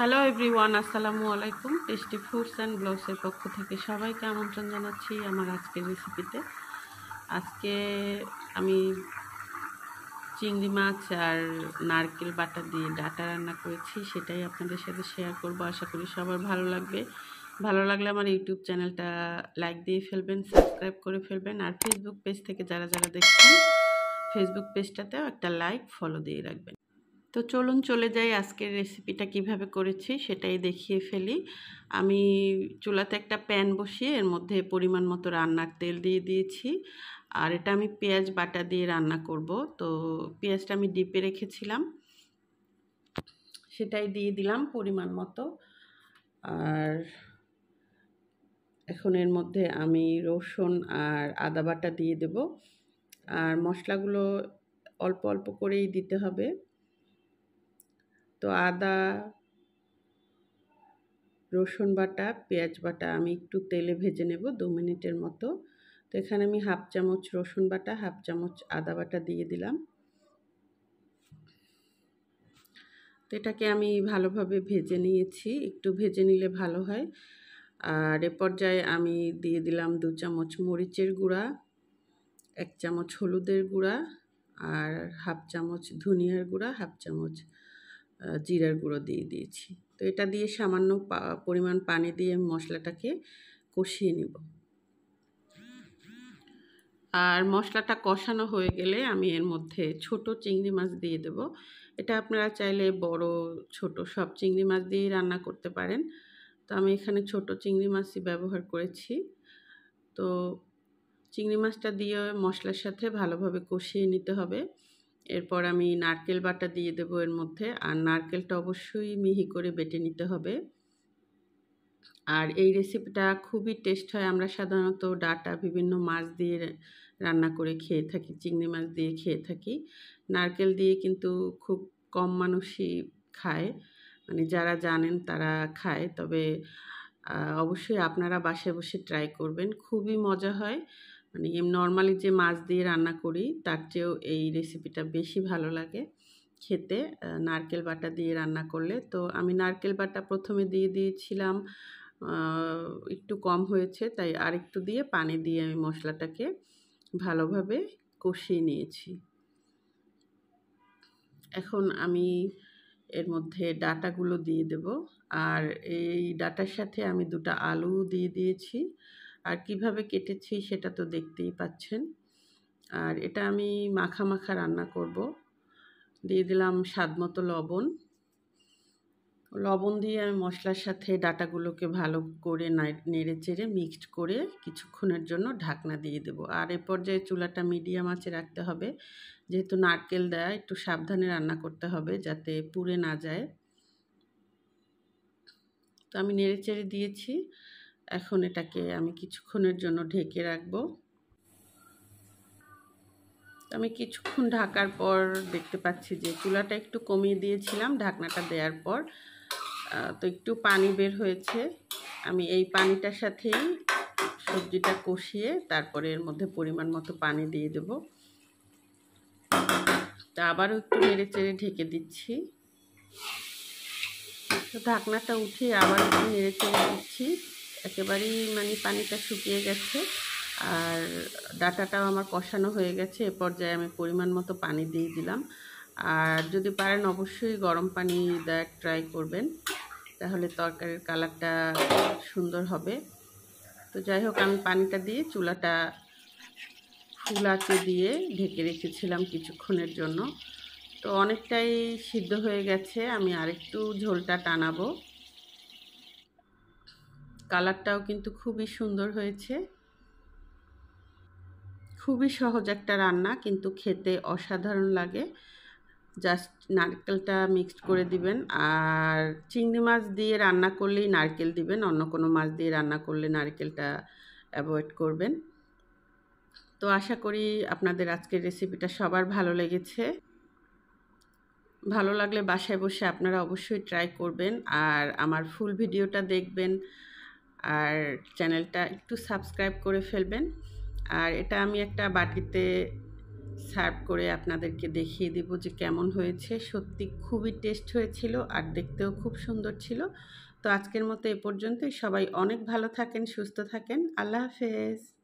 hello everyone আসসালামু আলাইকুম tasty foods and ব্লগসের পক্ষ থেকে সবাইকে আমন্ত্রণ জানাচ্ছি আমার আজকের রেসিপিতে আজকে আমি চিংড়ি মাছ আর নারকেল বাটা দিয়ে ডাটা রান্না করেছি সেটাই আপনাদের সাথে শেয়ার করব আশা করি সবার ভালো লাগবে ভালো লাগলে আমার ইউটিউব চ্যানেলটা লাইক দিয়ে ফেলবেন সাবস্ক্রাইব করে ফেলবেন আর ফেসবুক পেজ থেকে যারা যারা দেখছেন ফেসবুক পেজটাতেও একটা লাইক ফলো দিয়ে রাখবেন তো চলুন চলে যাই আজকের রেসিপিটা কিভাবে করেছি সেটাই দেখিয়ে ফেলি আমি চুলাতে একটা প্যান বসিয়ে এর মধ্যে পরিমাণ মতো রান্নার তেল দিয়ে দিয়েছি আর এটা আমি পেঁয়াজ বাটা দিয়ে রান্না করব তো পেঁয়াজটা আমি ডিপে রেখেছিলাম সেটাই দিয়ে দিলাম পরিমাণ মতো আর এখন এর মধ্যে আমি রসুন আর আদা বাটা দিয়ে দেব আর মশলাগুলো অল্প অল্প করেই দিতে হবে তো আদা রসুন বাটা পেঁয়াজ বাটা আমি একটু তেলে ভেজে নেব দু মিনিটের মতো তো এখানে আমি হাফ চামচ রসুন বাটা হাফ চামচ আদা বাটা দিয়ে দিলাম তো এটাকে আমি ভালোভাবে ভেজে নিয়েছি একটু ভেজে নিলে ভালো হয় আর এ পর্যায়ে আমি দিয়ে দিলাম দু চামচ মরিচের গুঁড়া এক চামচ হলুদের গুঁড়া আর হাফ চামচ ধনিয়ার গুঁড়া হাফ চামচ জিরার গুঁড়ো দিয়ে দিয়েছি তো এটা দিয়ে সামান্য পরিমাণ পানি দিয়ে মশলাটাকে কষিয়ে নিব আর মশলাটা কষানো হয়ে গেলে আমি এর মধ্যে ছোট চিংড়ি মাছ দিয়ে দেব এটা আপনারা চাইলে বড় ছোট সব চিংড়ি মাছ দিয়ে রান্না করতে পারেন তো আমি এখানে ছোট চিংড়ি মাছই ব্যবহার করেছি তো চিংড়ি মাছটা দিয়ে মশলার সাথে ভালোভাবে কষিয়ে নিতে হবে এরপর আমি নারকেল বাটা দিয়ে দেবো এর মধ্যে আর নারকেলটা অবশ্যই মিহি করে বেটে নিতে হবে আর এই রেসিপিটা খুবই টেস্ট হয় আমরা সাধারণত ডাটা বিভিন্ন মাছ দিয়ে রান্না করে খেয়ে থাকি চিংড়ি মাছ দিয়ে খেয়ে থাকি নারকেল দিয়ে কিন্তু খুব কম মানুষই খায় মানে যারা জানেন তারা খায় তবে অবশ্যই আপনারা বাসায় বসে ট্রাই করবেন খুবই মজা হয় মানে এম নর্মালি যে মাছ দিয়ে রান্না করি তার চেয়েও এই রেসিপিটা বেশি ভালো লাগে খেতে নারকেল বাটা দিয়ে রান্না করলে তো আমি নারকেল বাটা প্রথমে দিয়ে দিয়েছিলাম একটু কম হয়েছে তাই আর একটু দিয়ে পানি দিয়ে আমি মশলাটাকে ভালোভাবে কষিয়ে নিয়েছি এখন আমি এর মধ্যে ডাটাগুলো দিয়ে দেব আর এই ডাটার সাথে আমি দুটো আলু দিয়ে দিয়েছি আর কিভাবে কেটেছি সেটা তো দেখতেই পাচ্ছেন আর এটা আমি মাখা মাখা রান্না করব দিয়ে দিলাম স্বাদ মতো লবণ লবণ দিয়ে আমি মশলার সাথে ডাটাগুলোকে ভালো করে নেড়ে চেড়ে মিক্সড করে কিছুক্ষণের জন্য ঢাকনা দিয়ে দেব আর এ পর্যায়ে চুলাটা মিডিয়াম আঁচে রাখতে হবে যেহেতু নারকেল দেয় একটু সাবধানে রান্না করতে হবে যাতে পুড়ে না যায় তো আমি নেড়ে চেড়ে দিয়েছি এখন এটাকে আমি কিছুক্ষণের জন্য ঢেকে রাখব আমি কিছুক্ষণ ঢাকার পর দেখতে পাচ্ছি যে চুলাটা একটু কমিয়ে দিয়েছিলাম ঢাকনাটা দেওয়ার পর তো একটু পানি বের হয়েছে আমি এই পানিটার সাথেই সবজিটা কষিয়ে তারপরে এর মধ্যে পরিমাণ মতো পানি দিয়ে দেব তা আবারও একটু নেড়ে চেড়ে ঢেকে দিচ্ছি তো ঢাকনাটা উঠিয়ে আবার একটু নেড়ে চেড়ে দিচ্ছি একেবারেই মানে পানিটা শুকিয়ে গেছে আর ডাটাটাও আমার কষানো হয়ে গেছে এ পর্যায়ে আমি পরিমাণ মতো পানি দিয়ে দিলাম আর যদি পারেন অবশ্যই গরম পানি দেওয়ার ট্রাই করবেন তাহলে তরকারির কালারটা সুন্দর হবে তো যাই হোক আমি পানিটা দিয়ে চুলাটা ফুল দিয়ে ঢেকে রেখেছিলাম কিছুক্ষণের জন্য তো অনেকটাই সিদ্ধ হয়ে গেছে আমি আরেকটু ঝোলটা টানাবো কালারটাও কিন্তু খুবই সুন্দর হয়েছে খুবই সহজ একটা রান্না কিন্তু খেতে অসাধারণ লাগে জাস্ট নারকেলটা মিক্সড করে দিবেন আর চিংড়ি মাছ দিয়ে রান্না করলেই নারকেল দিবেন অন্য কোনো মাছ দিয়ে রান্না করলে নারকেলটা অ্যাভয়েড করবেন তো আশা করি আপনাদের আজকের রেসিপিটা সবার ভালো লেগেছে ভালো লাগলে বাসায় বসে আপনারা অবশ্যই ট্রাই করবেন আর আমার ফুল ভিডিওটা দেখবেন আর চ্যানেলটা একটু সাবস্ক্রাইব করে ফেলবেন আর এটা আমি একটা বাটিতে সার্ভ করে আপনাদেরকে দেখিয়ে দেব যে কেমন হয়েছে সত্যি খুবই টেস্ট হয়েছিল আর দেখতেও খুব সুন্দর ছিল তো আজকের মতো এ পর্যন্তই সবাই অনেক ভালো থাকেন সুস্থ থাকেন আল্লাহ হাফেজ